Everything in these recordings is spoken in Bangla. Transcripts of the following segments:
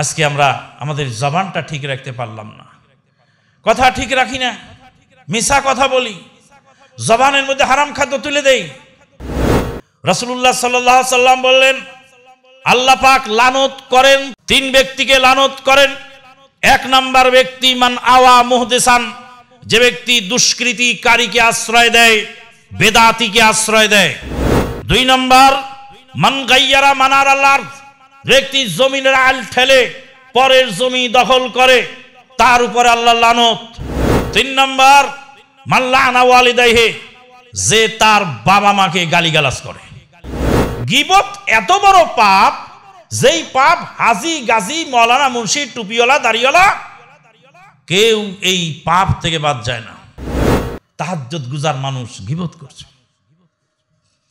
আজকে আমরা আমাদের জবানটা ঠিক রাখতে পারলাম না কথা ঠিক রাখি না মিশা কথা বলি জবানের মধ্যে হারাম খাদ্য তুলে দেই রসুল্লাহ সাল্লাহ সাল্লাম বললেন আল্লাহ পাক লানত করেন তিন ব্যক্তিকে লানত করেন এক নাম্বার ব্যক্তি মান আওয়া মুহদেসান যে ব্যক্তি দুষ্কৃতিকারীকে আশ্রয় দেয় বেদাতিকে আশ্রয় দেয় দুই নম্বর মান গাইয়ারা মানার আল্লাহ ব্যক্তি জমিনের আল ঠেলে পরের জমি দখল করে তার উপরে আল্লাহ লানত তিন নম্বর মাল্লানা যে তার বাবা মাকে গালিগালাজ করে গিবত এত বড় পাপ যেই পাপ হাজি গাজী মৌলানা মুন্সি টুপিওয়ালা দাড়িওলা কেউ এই পাপ থেকে বাদ যায় না তাহাজ্জত গুজার মানুষ গিবত করছে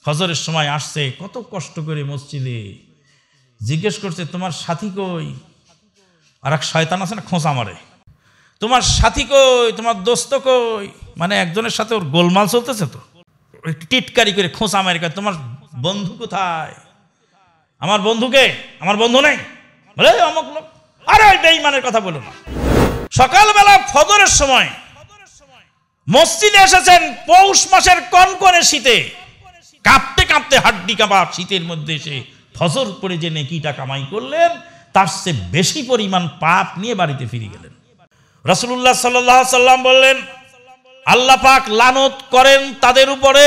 হজরের সময় আসছে কত কষ্ট করে মসজিদে জিজ্ঞেস করছে তোমার সাথী কই আর এক শয়তান আছে না খোঁচা মারে তোমার সাথী কই তোমার দোস্ত কই মানে একজনের সাথে ওর গোলমাল চলতেছে তো টিটকারি করে খোঁচা মারি তোমার বন্ধু কোথায় আমার বন্ধুকে আমার বন্ধু নেই বলে অমুক লোক আরে মানের কথা বলো না সকালবেলা ফদরের সময় মসজিদে এসেছেন পৌষ মাসের কনকনে শীতে কাঁপতে কাঁপতে হাড্ডি কাঁপা শীতের মধ্যে এসে ফজর পরে যে নেকিটা কামাই করলেন তার সে বেশি পরিমাণ পাপ নিয়ে বাড়িতে ফিরে গেলেন রসুল্লাহ সাল্লাহ সাল্লাম বললেন আল্লাহ পাক লানত করেন তাদের উপরে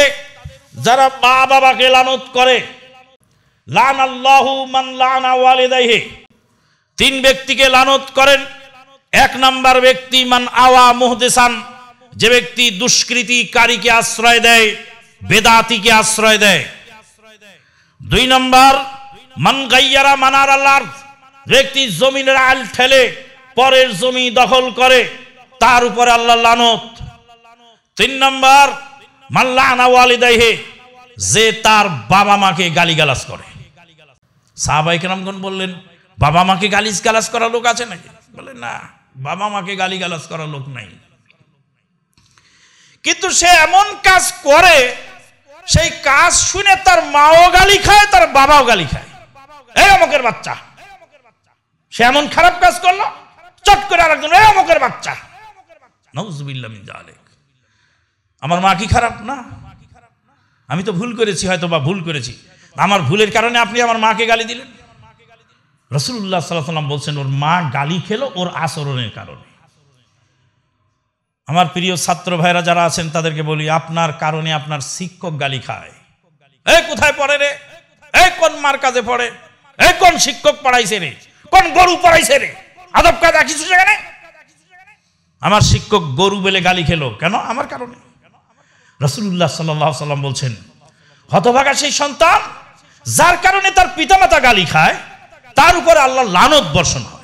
যারা মা বাবাকে লানত করে লান আল্লাহু মান লানা ওয়ালিদাইহি তিন ব্যক্তিকে লানত করেন এক নাম্বার ব্যক্তি মান আওয়া মুহদেসান যে ব্যক্তি দুষ্কৃতিকারীকে আশ্রয় দেয় বেদাতিকে আশ্রয় দেয় দুই নম্বর মান গাইয়ারা মানার আল্লাহ ব্যক্তি জমিনের আল ঠেলে পরের জমি দখল করে তার উপরে আল্লাহ লানত তিন নম্বর মাল্লানা ওয়ালিদাইহে যে তার বাবা মাকে গালিগালাস করে সাহাবাই বললেন বাবা মাকে গালিজ গালাজ করা লোক আছে নাকি বলে না বাবা মাকে গালিগালাজ করা লোক নাই কিন্তু সে এমন কাজ করে সেই কাজ শুনে তার মাও গালি খায় তার বাবাও গালি খায় এই অমুকের বাচ্চা সে এমন খারাপ কাজ করলো চট করে আরেকজন একজন অমুকের বাচ্চা আমার মা কি খারাপ না আমি তো ভুল করেছি হয়তো বা ভুল করেছি আমার ভুলের কারণে আপনি আমার মাকে গালি দিলেন রসুল্লাহ সাল্লাহ সাল্লাম বলছেন ওর মা গালি খেলো ওর আচরণের কারণে আমার প্রিয় ছাত্র ভাইরা যারা আছেন তাদেরকে বলি আপনার কারণে আপনার শিক্ষক গালি খায় এ কোথায় পড়ে রে এ কোন মার কাজে পড়ে কোন শিক্ষক পড়াইছে রে কোন গরু পড়াইছে রে আদব কায়দা কিছু সেখানে আমার শিক্ষক গরু বলে গালি খেলো কেন আমার কারণে রসুল্লাহ সাল্লাহ সাল্লাম বলছেন হতভাগা সেই সন্তান যার কারণে তার পিতামাতা গালি খায় তার উপর আল্লাহ লানত বর্ষণ হয়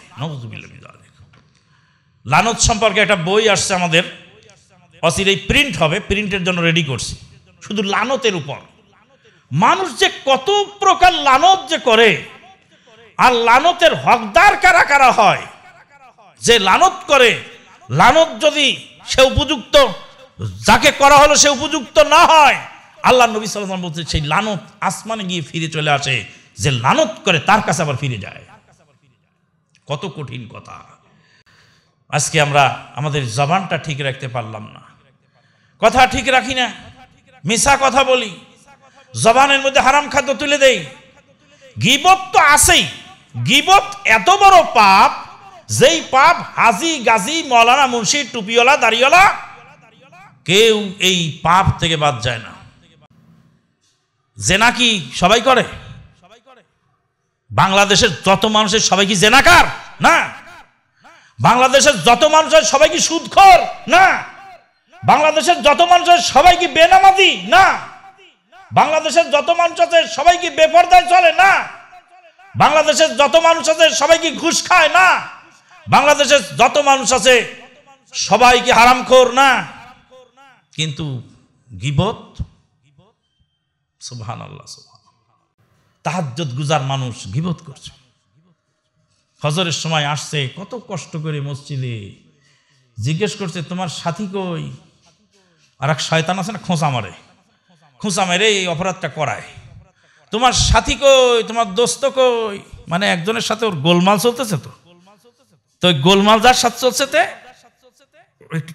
লানত সম্পর্কে একটা বই আসছে আমাদের অচির এই প্রিন্ট হবে প্রিন্টের জন্য রেডি করছি শুধু লানতের উপর মানুষ যে কত প্রকার লানত যে করে আর লানতের হকদার কারা কারা হয় যে লানত করে লানত যদি সে উপযুক্ত যাকে করা হলো সে উপযুক্ত না হয় আল্লাহ নবী সাল্লাম বলতে সেই লানত আসমানে গিয়ে ফিরে চলে আসে যে লানত করে তার কাছে আবার ফিরে যায় কত কঠিন কথা আজকে আমরা আমাদের জবানটা ঠিক রাখতে পারলাম না কথা ঠিক রাখি না মিশা কথা বলি জবানের মধ্যে হারাম খাদ্য তুলে দেই গিবত তো আসেই গিবত এত বড় পাপ যেই পাপ হাজি গাজি মলানা মুন্সি টুপিওয়ালা দাড়িওয়ালা কেউ এই পাপ থেকে বাদ যায় না যে নাকি সবাই করে বাংলাদেশের যত মানুষের সবাই কি জেনাকার না বাংলাদেশের যত মানুষের সবাই কি সুদখর না বাংলাদেশের যত মানুষের সবাই কি বেনামাদি না বাংলাদেশের যত মানুষ আছে সবাই কি বেপরদায় চলে না বাংলাদেশের যত মানুষ আছে সবাই কি ঘুষ খায় না বাংলাদেশের যত মানুষ আছে সবাই কি হারামখোর না কিন্তু গিবত সুবহান আল্লাহ তাহাজ্জত গুজার মানুষ গিবত করছে ফজরের সময় আসছে কত কষ্ট করে মসজিদে জিজ্ঞেস করছে তোমার সাথী কই আর এক শয়তান আছে না খোঁচা মারে খোঁচা মেরে এই অপরাধটা করায় তোমার সাথী কই তোমার দোস্ত কই মানে একজনের সাথে ওর গোলমাল চলতেছে তো তো গোলমাল যার সাথে চলছে তে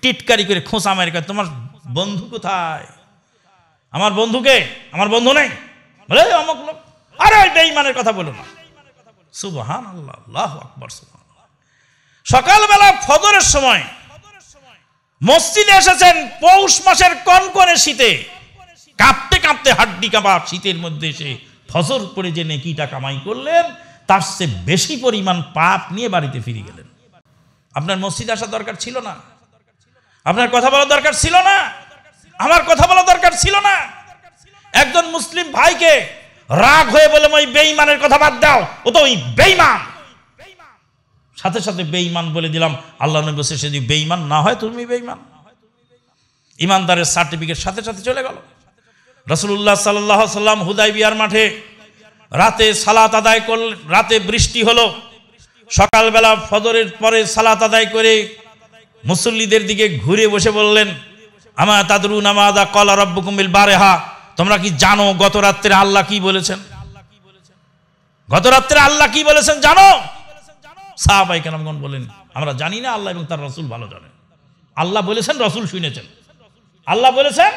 টিটকারি করে খোঁচা মারি তোমার বন্ধু কোথায় আমার বন্ধুকে আমার বন্ধু নেই বলে অমুক লোক আরে বেঈমানের কথা বলো না সুবাহান আল্লাহ আল্লাহ আকবর সুবাহ সকালবেলা ফজরের সময় মসজিদে এসেছেন পৌষ মাসের কনকনে শীতে কাঁপতে কাঁপতে হাড্ডি কাঁপা শীতের মধ্যে এসে ফসর করে যে নেকিটা কামাই করলেন তার চেয়ে বেশি পরিমাণ পাপ নিয়ে বাড়িতে ফিরে গেলেন আপনার মসজিদ আসা দরকার ছিল না আপনার কথা বলা দরকার ছিল না আমার কথা বলা দরকার ছিল না একজন মুসলিম ভাইকে রাগ হয়ে বলে ওই বেইমানের কথা বাদ দাও ও তো ওই বেইমান সাথে সাথে বেইমান বলে দিলাম আল্লাহ নবী সে যদি বেইমান না হয় তুমি বেইমান ইমানদারের সার্টিফিকেট সাথে সাথে চলে গেল রসুল্লাহ সাল্লাহ সাল্লাম হুদাইবিয়ার মাঠে রাতে সালাত আদায় করলেন রাতে বৃষ্টি হলো সকালবেলা ফদরের পরে সালাত আদায় করে মুসল্লিদের দিকে ঘুরে বসে বললেন আমা তাদরু নামাদা কলা রব্বকুমিল বারেহা তোমরা কি জানো গত রাত্রে আল্লাহ কি বলেছেন গত রাত্রে আল্লাহ কি বলেছেন জানো সাহাবাই কেনামগণ বলেন আমরা জানি না আল্লাহ এবং তার রসুল ভালো জানেন আল্লাহ বলেছেন রসুল শুনেছেন আল্লাহ বলেছেন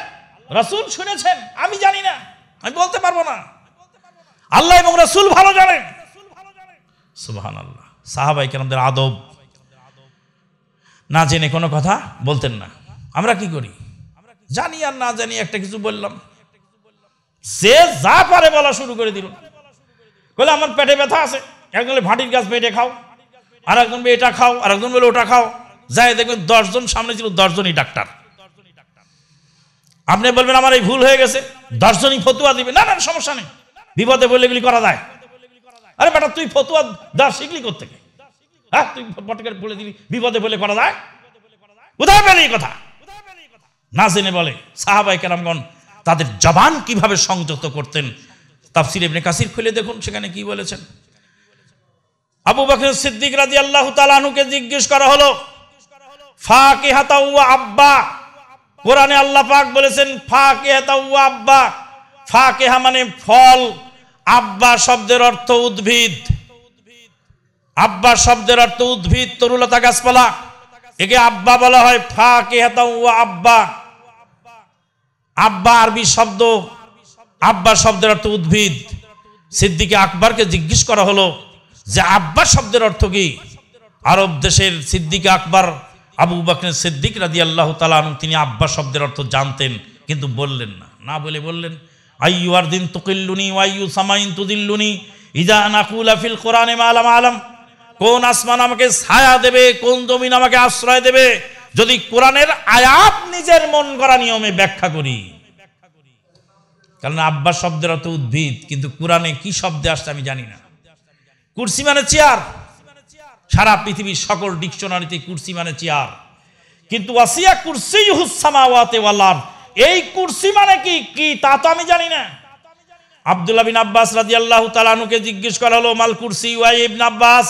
রাসুল শুনেছেন আমি জানি না আমি বলতে পারবো না আল্লাহ এবং রাসুল ভালো জানেন সুবাহান আল্লাহ সাহাবাই কেরামদের আদব না জেনে কোনো কথা বলতেন না আমরা কি করি জানি আর না জানি একটা কিছু বললাম সে যা পারে বলা শুরু করে দিল বলে আমার পেটে ব্যথা আছে একজন বলে গাছ পেটে খাও আর একজন এটা খাও আর একজন বলে ওটা খাও যাই দেখবেন দশজন সামনে ছিল দশজনই ডাক্তার আপনি বলবেন আমার এই ভুল হয়ে গেছে দার্শনিক ফতুয়া দিবে না না সমস্যা নেই বিপদে বলে এগুলি করা যায় আরে বেটা তুই ফতুয়া দাস শিখলি করতে হ্যাঁ তুই পটকের বলে দিবি বিপদে বলে করা যায় কোথায় পেলে এই কথা না জেনে বলে সাহাবাই কেরামগণ তাদের জবান কিভাবে সংযত করতেন তাফসির ইবনে কাসির খুলে দেখুন সেখানে কি বলেছেন আবু বকর সিদ্দিক রাজি আল্লাহ তালানুকে জিজ্ঞেস করা হলো ফাঁকে হাতা আব্বা কোরআনে আল্লাহ পাক বলেছেন ফাঁকে আব্বা ফাঁকেহা মানে ফল আব্বা শব্দের অর্থ উদ্ভিদ আব্বা শব্দের অর্থ উদ্ভিদ তরুলতা গাছপালা একে আব্বা বলা হয় ফাঁকে আব্বা আব্বা আরবি শব্দ আব্বা শব্দের অর্থ উদ্ভিদ সিদ্দিকে আকবরকে জিজ্ঞেস করা হলো যে আব্বা শব্দের অর্থ কি আরব দেশের সিদ্দিকে আকবর আবু বাকরের সিদ্দিক রাজি আল্লাহ তালন তিনি আব্বা শব্দের অর্থ জানতেন কিন্তু বললেন না না বলে বললেন আইউ আর দিন তুকিল্লুনি ওয়াইউ সামাইন তুদিল্লুনি ইজা নাকুল আফিল কোরআনে মালাম আলাম কোন আসমান আমাকে ছায়া দেবে কোন জমিন আমাকে আশ্রয় দেবে যদি কোরআনের আয়াত নিজের মন করা নিয়মে ব্যাখ্যা করি কারণ আব্বা শব্দের অত উদ্ভিদ কিন্তু কোরআনে কি শব্দে আসছে আমি জানি না কুর্সি মানে চেয়ার সারা পৃথিবীর সকল ডিকশনারিতে কুর্সি মানে চেয়ার কিন্তু ওয়াসিয়া কুর্সি হুসামাওয়াতে ওয়ালাম এই কুর্সি মানে কি কি তা তো আমি জানি না আব্দুল্লাহ বিন আব্বাস রাজি আল্লাহ তালানুকে জিজ্ঞেস করা হলো মাল কুর্সি ওয়াই ইবন আব্বাস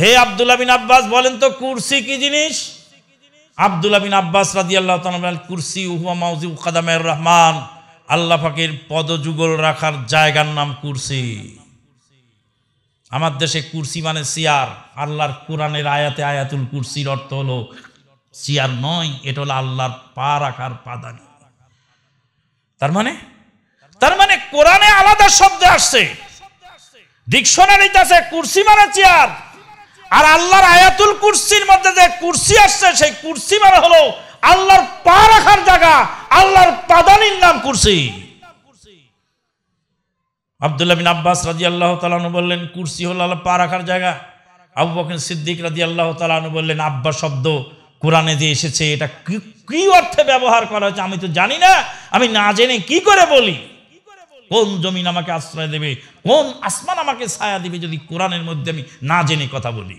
হে আব্দুল্লাহ বিন আব্বাস বলেন তো কুর্সি কি জিনিস আব্দুল্লাহ বিন আব্বাস রাজি আল্লাহ তাল কুর্সি উহুয়া মাউজি উকাদামের রহমান আল্লাহ পাকের পদযুগল রাখার জায়গার নাম কুর্সি আমার দেশে কুরসি মানে সিয়ার আল্লাহর কোরআনের আয়াতে আয়াতুল কুরসির অর্থ হলো সিয়ার নয় এটা হলো আল্লাহর পা রাখার পাদানি তার মানে তার মানে কোরআনে আলাদা শব্দ আসছে ডিকশনারিতে আছে কুরসি মানে চেয়ার আর আল্লাহর আয়াতুল কুরসির মধ্যে যে কুরসি আসছে সেই কুরসি মানে হলো আল্লাহর পা রাখার জায়গা আল্লাহর পাদানির নাম কুরসি আবদুল্লাহ বিন আব্বাস রাজি আল্লাহ তালানু বললেন কুরসি হল আল্লাহ পা রাখার জায়গা আবু বকর সিদ্দিক রাজি আল্লাহ তালানু বললেন আব্বা শব্দ কোরআনে যে এসেছে এটা কি অর্থে ব্যবহার করা হয়েছে আমি তো জানি না আমি না জেনে কি করে বলি কোন জমিন আমাকে আশ্রয় দেবে কোন আসমান আমাকে ছায়া দেবে যদি কোরআনের মধ্যে আমি না জেনে কথা বলি